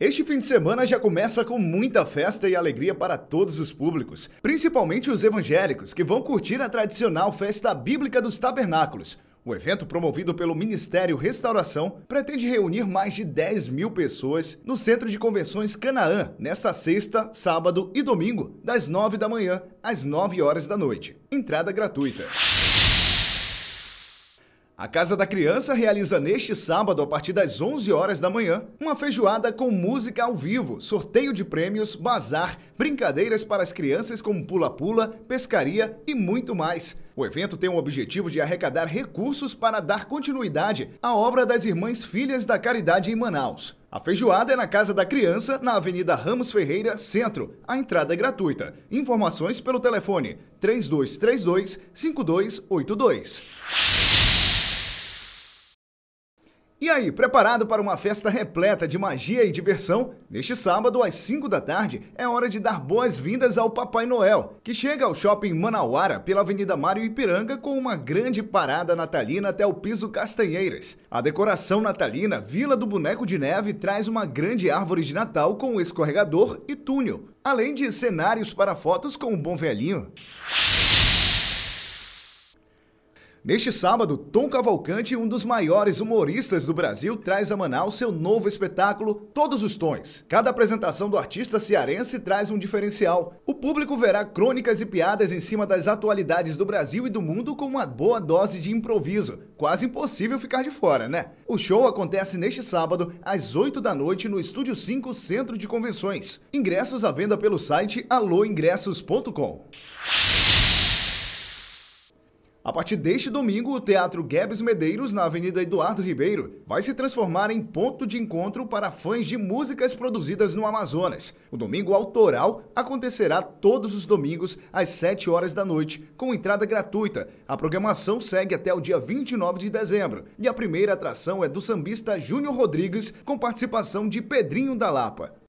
Este fim de semana já começa com muita festa e alegria para todos os públicos, principalmente os evangélicos, que vão curtir a tradicional festa bíblica dos tabernáculos. O evento, promovido pelo Ministério Restauração, pretende reunir mais de 10 mil pessoas no Centro de Convenções Canaã, nesta sexta, sábado e domingo, das 9 da manhã às 9 horas da noite. Entrada gratuita. A Casa da Criança realiza neste sábado, a partir das 11 horas da manhã, uma feijoada com música ao vivo, sorteio de prêmios, bazar, brincadeiras para as crianças como pula-pula, pescaria e muito mais. O evento tem o objetivo de arrecadar recursos para dar continuidade à obra das Irmãs Filhas da Caridade em Manaus. A feijoada é na Casa da Criança, na Avenida Ramos Ferreira, Centro. A entrada é gratuita. Informações pelo telefone 3232 5282. E aí, preparado para uma festa repleta de magia e diversão? Neste sábado, às 5 da tarde, é hora de dar boas-vindas ao Papai Noel, que chega ao shopping Manauara pela Avenida Mário Ipiranga com uma grande parada natalina até o piso Castanheiras. A decoração natalina Vila do Boneco de Neve traz uma grande árvore de Natal com escorregador e túnel, além de cenários para fotos com o um bom velhinho. Neste sábado, Tom Cavalcante, um dos maiores humoristas do Brasil, traz a Manaus seu novo espetáculo Todos os Tons. Cada apresentação do artista cearense traz um diferencial. O público verá crônicas e piadas em cima das atualidades do Brasil e do mundo com uma boa dose de improviso. Quase impossível ficar de fora, né? O show acontece neste sábado, às 8 da noite, no Estúdio 5 Centro de Convenções. Ingressos à venda pelo site aloingressos.com. A partir deste domingo, o Teatro Guedes Medeiros, na Avenida Eduardo Ribeiro, vai se transformar em ponto de encontro para fãs de músicas produzidas no Amazonas. O Domingo Autoral acontecerá todos os domingos às 7 horas da noite, com entrada gratuita. A programação segue até o dia 29 de dezembro e a primeira atração é do sambista Júnior Rodrigues, com participação de Pedrinho da Lapa.